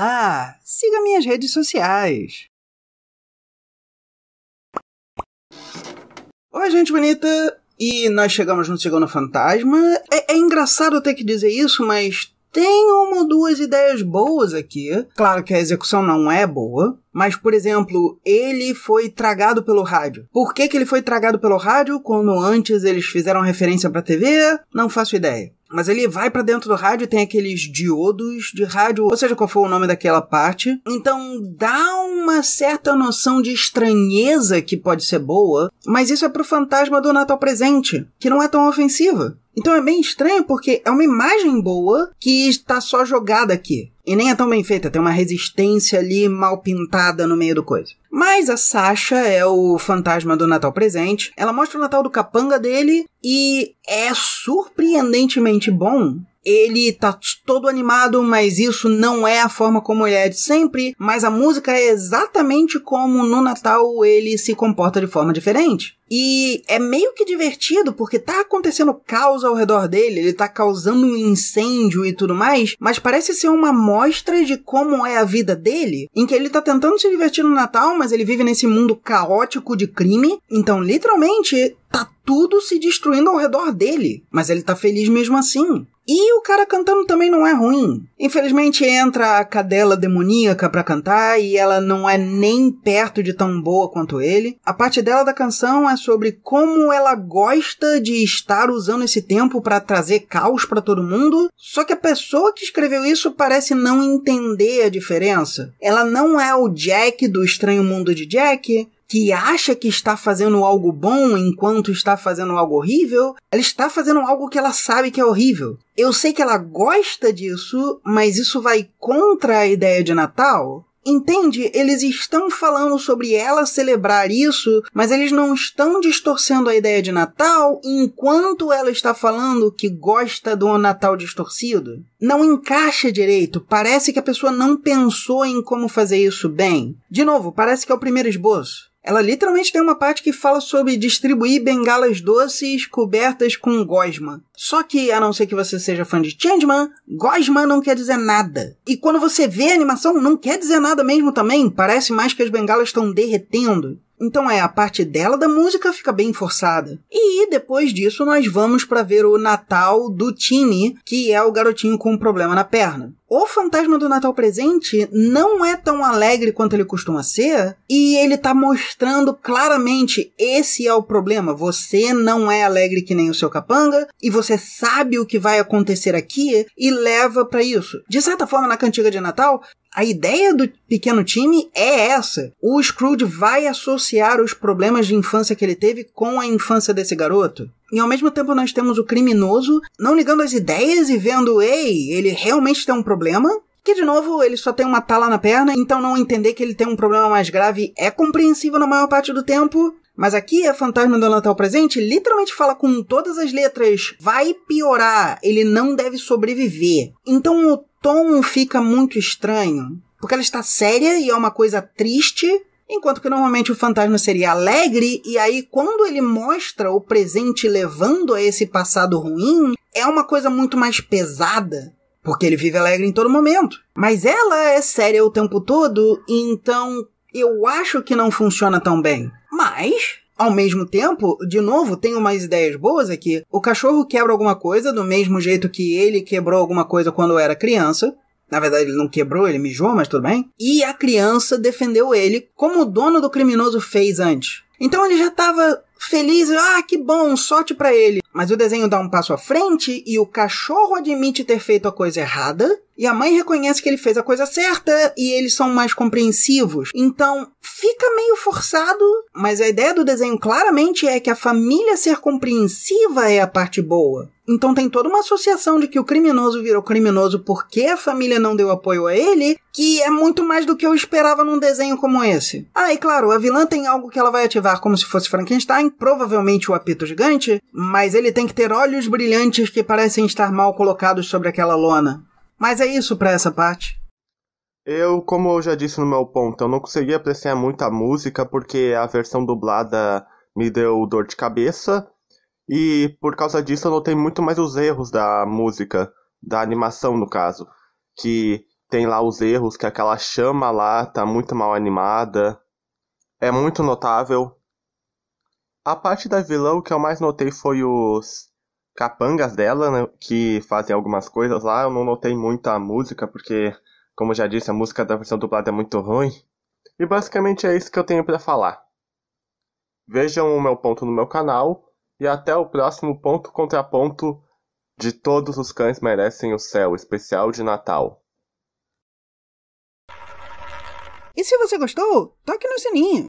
lá, siga minhas redes sociais. Oi, gente bonita! E nós chegamos no Segundo Fantasma. É, é engraçado ter que dizer isso, mas tem uma ou duas ideias boas aqui. Claro que a execução não é boa, mas, por exemplo, ele foi tragado pelo rádio. Por que, que ele foi tragado pelo rádio quando antes eles fizeram referência pra TV? Não faço ideia. Mas ele vai para dentro do rádio, tem aqueles diodos de rádio, ou seja, qual for o nome daquela parte. Então dá uma certa noção de estranheza que pode ser boa, mas isso é pro fantasma do Natal presente, que não é tão ofensiva. Então é bem estranho porque é uma imagem boa que está só jogada aqui. E nem é tão bem feita, tem uma resistência ali mal pintada no meio do coisa. Mas a Sasha é o fantasma do Natal presente. Ela mostra o Natal do capanga dele e é surpreendentemente bom ele tá todo animado, mas isso não é a forma como ele é de sempre, mas a música é exatamente como no Natal ele se comporta de forma diferente. E é meio que divertido, porque tá acontecendo caos ao redor dele, ele tá causando um incêndio e tudo mais, mas parece ser uma amostra de como é a vida dele, em que ele tá tentando se divertir no Natal, mas ele vive nesse mundo caótico de crime, então literalmente tá tudo se destruindo ao redor dele, mas ele tá feliz mesmo assim. E o cara cantando também não é ruim. Infelizmente entra a cadela demoníaca para cantar e ela não é nem perto de tão boa quanto ele. A parte dela da canção é sobre como ela gosta de estar usando esse tempo para trazer caos para todo mundo. Só que a pessoa que escreveu isso parece não entender a diferença. Ela não é o Jack do Estranho Mundo de Jack, que acha que está fazendo algo bom enquanto está fazendo algo horrível, ela está fazendo algo que ela sabe que é horrível. Eu sei que ela gosta disso, mas isso vai contra a ideia de Natal? Entende? Eles estão falando sobre ela celebrar isso, mas eles não estão distorcendo a ideia de Natal enquanto ela está falando que gosta do Natal distorcido. Não encaixa direito, parece que a pessoa não pensou em como fazer isso bem. De novo, parece que é o primeiro esboço. Ela literalmente tem uma parte que fala sobre distribuir bengalas doces cobertas com gosma. Só que, a não ser que você seja fã de Changeman, gosma não quer dizer nada. E quando você vê a animação, não quer dizer nada mesmo também, parece mais que as bengalas estão derretendo. Então é, a parte dela da música fica bem forçada. E depois disso nós vamos para ver o Natal do Tini, que é o garotinho com um problema na perna o fantasma do Natal presente não é tão alegre quanto ele costuma ser, e ele tá mostrando claramente esse é o problema. Você não é alegre que nem o seu capanga, e você sabe o que vai acontecer aqui e leva para isso. De certa forma, na cantiga de Natal, a ideia do pequeno time é essa. O Scrooge vai associar os problemas de infância que ele teve com a infância desse garoto e ao mesmo tempo nós temos o criminoso não ligando as ideias e vendo, ei, ele realmente tem um problema. Que, de novo, ele só tem uma tala na perna, então não entender que ele tem um problema mais grave é compreensível na maior parte do tempo. Mas aqui, a é Fantasma do Natal Presente literalmente fala com todas as letras: vai piorar, ele não deve sobreviver. Então o tom fica muito estranho. Porque ela está séria e é uma coisa triste, Enquanto que normalmente o fantasma seria alegre, e aí quando ele mostra o presente levando a esse passado ruim, é uma coisa muito mais pesada. Porque ele vive alegre em todo momento. Mas ela é séria o tempo todo, então eu acho que não funciona tão bem. Mas, ao mesmo tempo, de novo, tem umas ideias boas aqui. O cachorro quebra alguma coisa do mesmo jeito que ele quebrou alguma coisa quando era criança. Na verdade, ele não quebrou, ele mijou, mas tudo bem. E a criança defendeu ele, como o dono do criminoso fez antes. Então ele já estava feliz, ah, que bom, sorte para ele. Mas o desenho dá um passo à frente e o cachorro admite ter feito a coisa errada e a mãe reconhece que ele fez a coisa certa e eles são mais compreensivos. Então, fica meio forçado, mas a ideia do desenho claramente é que a família ser compreensiva é a parte boa. Então tem toda uma associação de que o criminoso virou criminoso porque a família não deu apoio a ele, que é muito mais do que eu esperava num desenho como esse. Ah, e claro, a vilã tem algo que ela vai ativar como se fosse Frankenstein, provavelmente o apito gigante, mas ele tem que ter olhos brilhantes que parecem estar mal colocados sobre aquela lona. Mas é isso para essa parte. Eu, como eu já disse no meu ponto, eu não consegui apreciar muito a música porque a versão dublada me deu dor de cabeça. E por causa disso eu notei muito mais os erros da música, da animação no caso. Que tem lá os erros, que aquela chama lá tá muito mal animada. É muito notável. A parte da vilão que eu mais notei foi os capangas dela, né, que fazem algumas coisas lá. Eu não notei muito a música, porque, como já disse, a música da versão dublada é muito ruim. E basicamente é isso que eu tenho para falar. Vejam o meu ponto no meu canal e até o próximo ponto contraponto de Todos os Cães Merecem o Céu, especial de Natal. E se você gostou, toque no sininho.